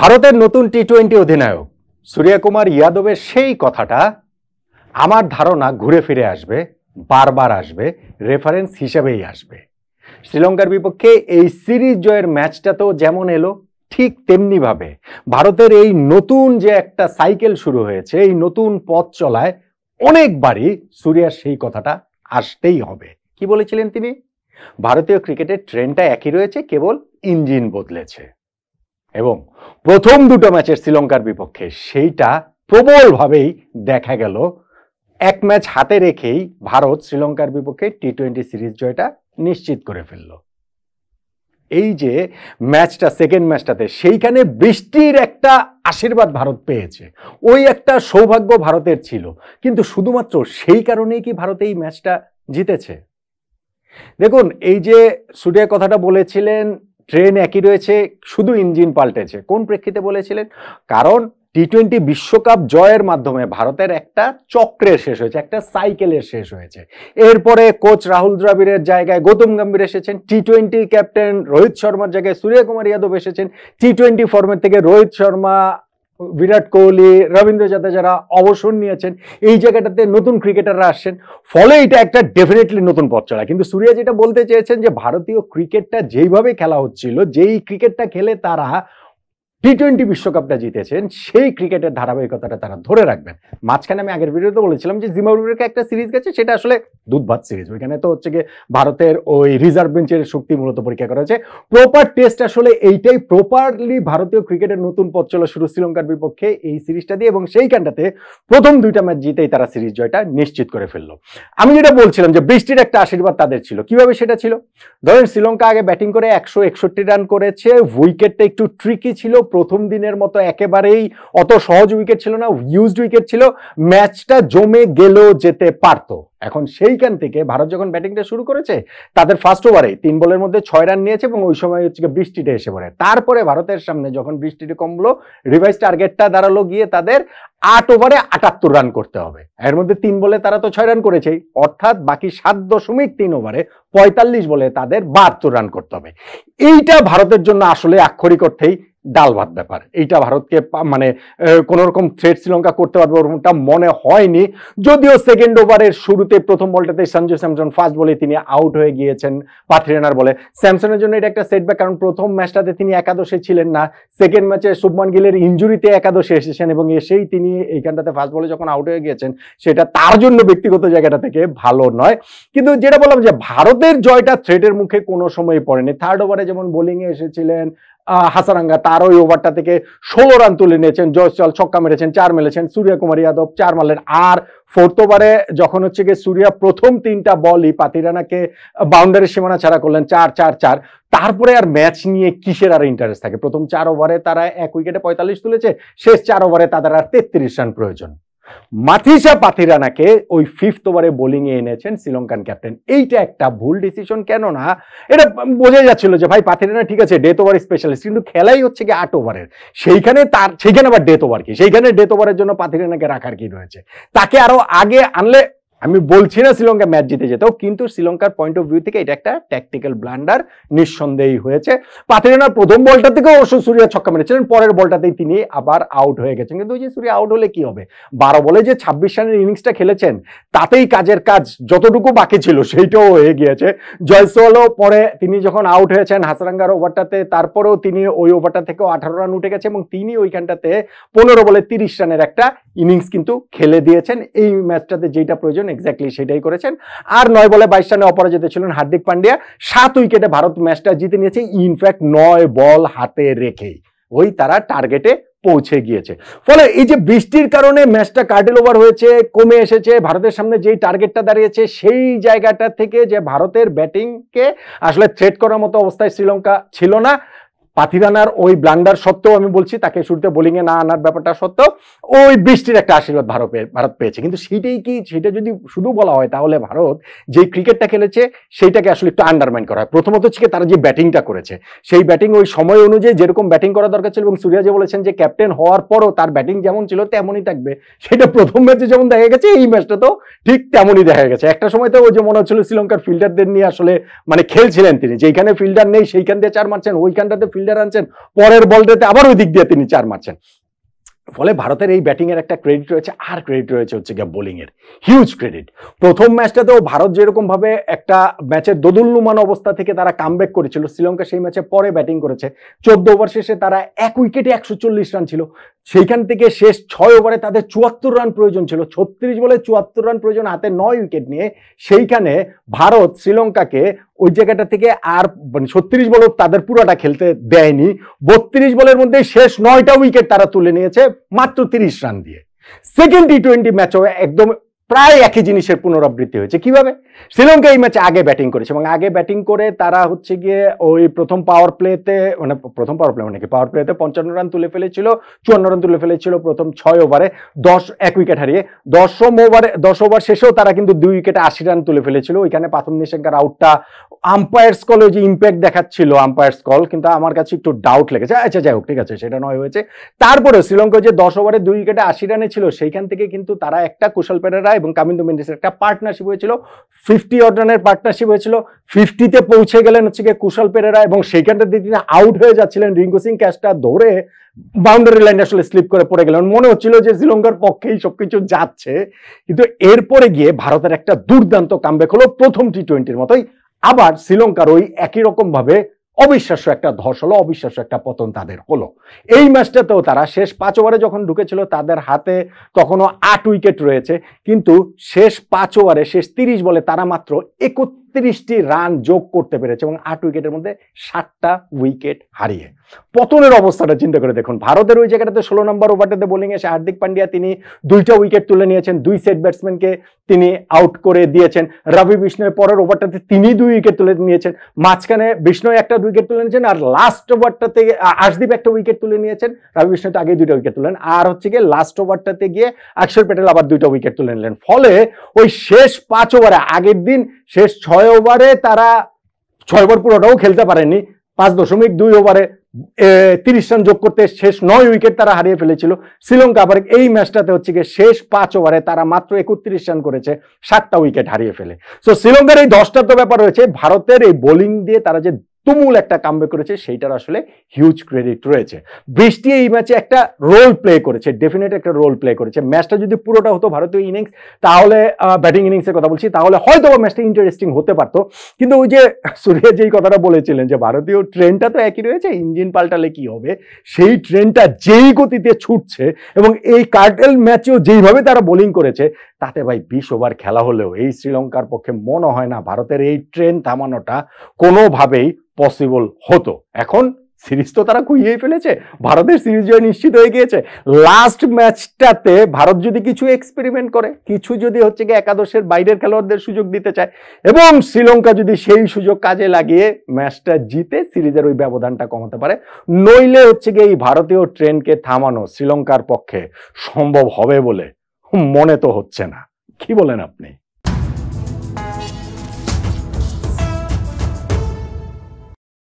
ভারতের নতুন T twenty অধিনায়ক সূর্যকুমার ইয়াদবের সেই কথাটা আমার ধারণা ঘুরে ফিরে আসবে বারবার আসবে রেফারেন্স হিসেবেই আসবে শ্রীলঙ্কার বিপক্ষে এই সিরিজ জয়ের ম্যাচটা তো যেমন এলো ঠিক তেমনিভাবে ভারতের এই নতুন যে একটা সাইকেল শুরু হয়েছে এই নতুন পথ চলায় অনেকবারই সূর্যার সেই কথাটা আসতেই হবে কি বলেছিলেন তিনি ভারতীয় ক্রিকেটের ট্রেনটা একই রয়েছে কেবল ইঞ্জিন বদলেছে এবং প্রথম দুটো ম্যাচের শ্রীলঙ্কার বিপক্ষে সেইটা প্রবলভাবেই দেখা গেল এক ম্যাচ হাতে রেখেই ভারত শ্রীলঙ্কার বিপক্ষে টি টোয়েন্টি সিরিজ জয়টা নিশ্চিত করে ফেলল এই যে ম্যাচটা সেকেন্ড ম্যাচটাতে সেইখানে বৃষ্টির একটা আশীর্বাদ ভারত পেয়েছে ওই একটা সৌভাগ্য ভারতের ছিল কিন্তু শুধুমাত্র সেই কারণেই কি ভারত এই ম্যাচটা জিতেছে দেখুন এই যে সুরিয়া কথাটা বলেছিলেন ট্রেন একই রয়েছে শুধু ইঞ্জিন পাল্টেছে কোন প্রেক্ষিতে বলেছিলেন কারণ টি টোয়েন্টি বিশ্বকাপ জয়ের মাধ্যমে ভারতের একটা চক্রের শেষ হয়েছে একটা সাইকেলের শেষ হয়েছে এরপরে কোচ রাহুল দ্রাবিড়ের জায়গায় গৌতম গম্ভীর এসেছেন টি টোয়েন্টি ক্যাপ্টেন রোহিত শর্মার জায়গায় সূর্যকুমার যাদব এসেছেন টি টোয়েন্টি ফর্মের থেকে রোহিত শর্মা বিরাট কোহলি রবীন্দ্র জাদেজারা অবসর নিয়েছেন এই জায়গাটাতে নতুন ক্রিকেটাররা আসছেন ফলে এটা একটা ডেফিনেটলি নতুন পথ চলা কিন্তু সূর্যা যেটা বলতে চেয়েছেন যে ভারতীয় ক্রিকেটটা যেইভাবে খেলা হচ্ছিল যেই ক্রিকেটটা খেলে তারা টি টোয়েন্টি বিশ্বকাপটা জিতেছেন সেই ক্রিকেটের ধারাবাহিকতাটা তারা ধরে রাখবেন মাঝখানে আমি আগের ভিডিওতে বলেছিলাম যে জিম্বাবুয়ের একটা সিরিজ গেছে সেটা আসলে দুধভাত সিরিজ ওইখানে তো হচ্ছে গিয়ে ভারতের ওই রিজার্ভ বেঞ্চের শক্তি মূলত পরীক্ষা করা হয়েছে প্রপার টেস্ট আসলে এইটাই প্রপারলি ভারতীয় ক্রিকেটের নতুন পথ চলা শুরু শ্রীলঙ্কার বিপক্ষে এই সিরিজটা দিয়ে এবং সেইখানটাতে প্রথম দুইটা ম্যাচ জিতেই তারা সিরিজ জয়টা নিশ্চিত করে ফেললো আমি যেটা বলছিলাম যে বৃষ্টির একটা আশীর্বাদ তাদের ছিল কিভাবে সেটা ছিল ধরেন শ্রীলঙ্কা আগে ব্যাটিং করে একশো একষট্টি রান করেছে উইকেটটা একটু ট্রিকি ছিল প্রথম দিনের মতো একেবারেই অত সহজ উইকেট ছিল না ইউজড উইকেট ছিল ম্যাচটা জমে গেলেও যেতে পারতো এখন সেইখান থেকে ভারত যখন ব্যাটিংটা শুরু করেছে তাদের ফার্স্ট ওভারে তিন বলের মধ্যে ছয় রান নিয়েছে এবং ওই সময় হচ্ছে বৃষ্টিটা এসে পড়ে তারপরে ভারতের সামনে যখন বৃষ্টিটা কমলো রিভাইজ টার্গেটটা দাঁড়ালো গিয়ে তাদের আট ওভারে আটাত্তর রান করতে হবে এর মধ্যে তিন বলে তারা তো ছয় রান করেছেই অর্থাৎ বাকি সাত দশমিক তিন ওভারে পঁয়তাল্লিশ বলে তাদের বাহাত্তর রান করতে হবে এইটা ভারতের জন্য আসলে আক্ষরিক অর্থেই ডাল ভাত ব্যাপার এইটা ভারতকে মানে কোনো রকম থ্রেড শ্রীলঙ্কা করতে পারবে ওরকমটা মনে হয়নি যদিও সেকেন্ড ওভারের শুরুতে প্রথম বলটাতে সঞ্জু স্যামসন ফার্স্ট বলে তিনি আউট হয়ে গিয়েছেন পাথরিয়ানার বলে স্যামসনের জন্য এটা একটা সেটব্যাক কারণ প্রথম ম্যাচটাতে তিনি একাদশে ছিলেন না সেকেন্ড ম্যাচে শুভমান গিলের ইঞ্জুরিতে একাদশে এসেছেন এবং এসেই তিনি এইখানটাতে ফার্স্ট বলে যখন আউট হয়ে গিয়েছেন সেটা তার জন্য ব্যক্তিগত জায়গাটা থেকে ভালো নয় কিন্তু যেটা বললাম যে ভারতের জয়টা থ্রেটের মুখে কোনো সময় পড়েনি থার্ড ওভারে যেমন বোলিংয়ে এসেছিলেন হাসারাঙ্গা তার ওই ওভারটা থেকে ষোলো রান তুলে নিয়েছেন জয়সল ছক্কা মেরেছেন চার মেরেছেন সূর্যা কুমার যাদব চার মারলেন আর ফোর্থ ওভারে যখন হচ্ছে গিয়ে সূর্যা প্রথম তিনটা বলই পাতিরানাকে বাউন্ডারি সীমানা ছাড়া করলেন চার চার চার তারপরে আর ম্যাচ নিয়ে কিসের আর ইন্টারেস্ট থাকে প্রথম চার ওভারে তারা এক উইকেটে পঁয়তাল্লিশ তুলেছে শেষ চার ওভারে তাদের আর তেত্রিশ রান প্রয়োজন মাথিসা পাথিরানাকে ওই ফিফথ ওভারে বোলিংয়ে এনেছেন শ্রীলঙ্কান ক্যাপ্টেন এইটা একটা ভুল ডিসিশন কেন না এটা বোঝা যাচ্ছিল যে ভাই পাথিরানা ঠিক আছে ডেথ ওভার স্পেশালিস্ট কিন্তু খেলাই হচ্ছে কি আট ওভারের সেইখানে তার সেইখানে আবার ডেথ ওভার কি সেইখানে ডেথ ওভারের জন্য পাথিরানাকে রাখার কি রয়েছে তাকে আরও আগে আনলে আমি বলছি না শ্রীলঙ্কা ম্যাচ জিতে যেত কিন্তু শ্রীলঙ্কার পয়েন্ট অফ ভিউ থেকে এটা একটা ট্যাকটিক্যাল ব্লান্ডার নিঃসন্দেহই হয়েছে পাথেরিনার প্রথম বলটা থেকেও অবশ্য সূর্যা ছক্কা মেরেছিলেন পরের বলটাতেই তিনি আবার আউট হয়ে গেছেন কিন্তু ওই যে সূর্য আউট হলে কি হবে বারো বলে যে ছাব্বিশ রানের ইনিংসটা খেলেছেন তাতেই কাজের কাজ যতটুকু বাকি ছিল সেইটাও হয়ে গিয়েছে জয়সওয়ালও পরে তিনি যখন আউট হয়েছেন হাসরাঙ্গার ওভারটাতে তারপরেও তিনি ওই ওভারটা থেকেও আঠারো রান উঠে গেছে এবং তিনি ওইখানটাতে পনেরো বলে তিরিশ রানের একটা ইনিংস কিন্তু খেলে দিয়েছেন এই ম্যাচটাতে যেটা প্রয়োজন এক্স্যাক্টলি সেটাই করেছেন আর নয় বলে বাইশ রানে অপরাজিত ছিলেন হার্দিক পান্ডিয়া সাত উইকেটে ভারত ম্যাচটা জিতে নিয়েছে ইনফ্যাক্ট নয় বল হাতে রেখেই ওই তারা টার্গেটে পৌঁছে গিয়েছে ফলে এই যে বৃষ্টির কারণে ম্যাচটা কার্ডেল ওভার হয়েছে কমে এসেছে ভারতের সামনে যেই টার্গেটটা দাঁড়িয়েছে সেই জায়গাটা থেকে যে ভারতের ব্যাটিংকে আসলে থ্রেট করার মতো অবস্থায় শ্রীলঙ্কা ছিল না পাথিরানার ওই ব্লান্ডার সত্ত্বেও আমি বলছি তাকে শুরুতে বোলিংয়ে না আনার ব্যাপারটা সত্ত্বেও ওই বৃষ্টির একটা আশীর্বাদ ভারত ভারত পেয়েছে কিন্তু সেটাই কি সেটা যদি শুধু বলা হয় তাহলে ভারত যেই ক্রিকেটটা খেলেছে সেইটাকে আসলে একটু আন্ডারমাইন করা হয় প্রথমত হচ্ছে তারা যে ব্যাটিংটা করেছে সেই ব্যাটিং ওই সময় অনুযায়ী যেরকম ব্যাটিং করা দরকার ছিল এবং সূর্যা যে বলেছেন যে ক্যাপ্টেন হওয়ার পরও তার ব্যাটিং যেমন ছিল তেমনই থাকবে সেটা প্রথম ম্যাচে যেমন দেখা গেছে এই ম্যাচটা তো ঠিক তেমনই দেখা গেছে একটা সময় তো ওই যে মনে হচ্ছিল শ্রীলঙ্কার ফিল্ডারদের নিয়ে আসলে মানে খেলছিলেন তিনি যেখানে ফিল্ডার নেই সেইখান দিয়ে চার মারছেন ওইখানটাতে ফিল্ডার মিডফিল্ডার আনছেন পরের বলটাতে আবার ওই দিক দিয়ে তিনি চার মারছেন ফলে ভারতের এই ব্যাটিংয়ের একটা ক্রেডিট রয়েছে আর ক্রেডিট রয়েছে হচ্ছে গিয়ে বোলিংয়ের হিউজ ক্রেডিট প্রথম ম্যাচটাতেও ভারত যেরকমভাবে একটা ম্যাচের দোদুল্যমান অবস্থা থেকে তারা কামব্যাক করেছিল শ্রীলঙ্কা সেই ম্যাচে পরে ব্যাটিং করেছে চোদ্দ ওভার শেষে তারা এক উইকেটে একশো রান ছিল সেইখান থেকে শেষ ছয় ওভারে তাদের চুয়াত্তর রান প্রয়োজন ছিল ছত্রিশ বলে চুয়াত্তর রান প্রয়োজন হাতে নয় উইকেট নিয়ে সেইখানে ভারত শ্রীলঙ্কাকে ওই জায়গাটা থেকে আর মানে ছত্রিশ বলেও তাদের পুরোটা খেলতে দেয়নি বত্রিশ বলের মধ্যে শেষ নয়টা উইকেট তারা তুলে নিয়েছে মাত্র তিরিশ রান দিয়ে সেকেন্ড টি টোয়েন্টি ম্যাচও একদম প্রায় একই জিনিসের পুনরাবৃত্তি হয়েছে কিভাবে শ্রীলঙ্কা এই ম্যাচে আগে ব্যাটিং করেছে এবং আগে ব্যাটিং করে তারা হচ্ছে গিয়ে ওই প্রথম পাওয়ার প্লেতে মানে প্রথম পাওয়ার প্লে মানে কি পাওয়ার প্লেতে পঞ্চান্ন রান তুলে ফেলেছিল চুয়ান্ন রান তুলে ফেলেছিল প্রথম ছয় ওভারে দশ এক উইকেট হারিয়ে দশম ওভারে দশ ওভার শেষেও তারা কিন্তু দুই উইকেটে আশি রান তুলে ফেলেছিল ওইখানে প্রাথম নিশঙ্কার আউটটা আম্পায়ার্স কলে যে ইম্প্যাক্ট দেখাচ্ছিল আম্পায়ার্স কল কিন্তু আমার কাছে একটু ডাউট লেগেছে আচ্ছা যাই হোক ঠিক আছে সেটা নয় হয়েছে তারপরে শ্রীলঙ্কা যে দশ ওভারে দুই উইকেটে আশি রানে ছিল সেইখান থেকে কিন্তু তারা একটা কুশল পেরেরায় এবং কামিন্দু মেন্ডিসের একটা পার্টনারশিপ হয়েছিল ফিফটি অর্ডারের পার্টনারশিপ হয়েছিল ফিফটিতে পৌঁছে গেলেন হচ্ছে গিয়ে কুশল পেরেরা এবং সেইখানটাতে তিনি আউট হয়ে যাচ্ছিলেন রিঙ্কু সিং ক্যাচটা ধরে বাউন্ডারি লাইন আসলে স্লিপ করে পড়ে গেলেন মনে হচ্ছিল যে শ্রীলঙ্কার পক্ষেই সবকিছু যাচ্ছে কিন্তু এরপরে গিয়ে ভারতের একটা দুর্দান্ত কামব্যাক হলো প্রথম টি টোয়েন্টির মতোই আবার শ্রীলঙ্কার ওই একই রকমভাবে অবিশ্বাস্য একটা ধস হলো অবিশ্বাস্য একটা পতন তাদের হলো এই ম্যাচটাতেও তারা শেষ পাঁচ ওভারে যখন ঢুকেছিল তাদের হাতে তখনও আট উইকেট রয়েছে কিন্তু শেষ পাঁচ ওভারে শেষ তিরিশ বলে তারা মাত্র একত্রিশ একত্রিশটি রান যোগ করতে পেরেছে এবং আট উইকেটের মধ্যে সাতটা উইকেট হারিয়ে পতনের অবস্থাটা চিন্তা করে দেখুন ভারতের ওই জায়গাটাতে ষোলো নম্বর ওভারটাতে বোলিং এসে হার্দিক পান্ডিয়া তিনি দুইটা উইকেট তুলে নিয়েছেন দুই সেট ব্যাটসম্যানকে তিনি আউট করে দিয়েছেন রবি বিষ্ণয়ের পরের ওভারটাতে তিনি দুই উইকেট তুলে নিয়েছেন মাঝখানে বিষ্ণয় একটা উইকেট তুলে নিয়েছেন আর লাস্ট ওভারটাতে আশদীপ একটা উইকেট তুলে নিয়েছেন রবি বিষ্ণয় তো আগে দুইটা উইকেট তুলেন আর হচ্ছে গিয়ে লাস্ট ওভারটাতে গিয়ে অক্ষর প্যাটেল আবার দুইটা উইকেট তুলে নিলেন ফলে ওই শেষ পাঁচ ওভারে আগের দিন শেষ ছয় ছয় ওভারে তারা ছয় ওভার পুরোটাও খেলতে পারেনি পাঁচ দশমিক দুই ওভারে তিরিশ রান যোগ করতে শেষ নয় উইকেট তারা হারিয়ে ফেলেছিল শ্রীলঙ্কা আবার এই ম্যাচটাতে হচ্ছে গিয়ে শেষ পাঁচ ওভারে তারা মাত্র একত্রিশ রান করেছে সাতটা উইকেট হারিয়ে ফেলে তো শ্রীলঙ্কার এই দশটা তো ব্যাপার রয়েছে ভারতের এই বোলিং দিয়ে তারা যে তুমুল একটা কামব্যাক করেছে সেইটার আসলে হিউজ ক্রেডিট রয়েছে বৃষ্টি এই ম্যাচে একটা রোল প্লে করেছে ডেফিনেট একটা রোল প্লে করেছে ম্যাচটা যদি পুরোটা হতো ভারতীয় ইনিংস তাহলে ব্যাটিং ইনিংসের কথা বলছি তাহলে হয়তো ম্যাচটা ইন্টারেস্টিং হতে পারত কিন্তু ওই যে সূর্যা যেই কথাটা বলেছিলেন যে ভারতীয় ট্রেনটা তো একই রয়েছে ইঞ্জিন পাল্টালে কি হবে সেই ট্রেনটা যেই গতিতে ছুটছে এবং এই কার্টেল ম্যাচেও যেইভাবে তারা বোলিং করেছে তাতে ভাই বিশ ওভার খেলা হলেও এই শ্রীলঙ্কার পক্ষে মনে হয় না ভারতের এই ট্রেন থামানোটা কোনোভাবেই পসিবল হতো এখন সিরিজ তো তারা খুঁজিয়েই ফেলেছে ভারতের সিরিজ জয় নিশ্চিত হয়ে গিয়েছে লাস্ট ম্যাচটাতে ভারত যদি কিছু এক্সপেরিমেন্ট করে কিছু যদি হচ্ছে গিয়ে একাদশের বাইরের খেলোয়াড়দের সুযোগ দিতে চায় এবং শ্রীলঙ্কা যদি সেই সুযোগ কাজে লাগিয়ে ম্যাচটা জিতে সিরিজের ওই ব্যবধানটা কমাতে পারে নইলে হচ্ছে গিয়ে এই ভারতীয় ট্রেনকে থামানো শ্রীলঙ্কার পক্ষে সম্ভব হবে বলে মনে তো হচ্ছে না কি বলেন আপনি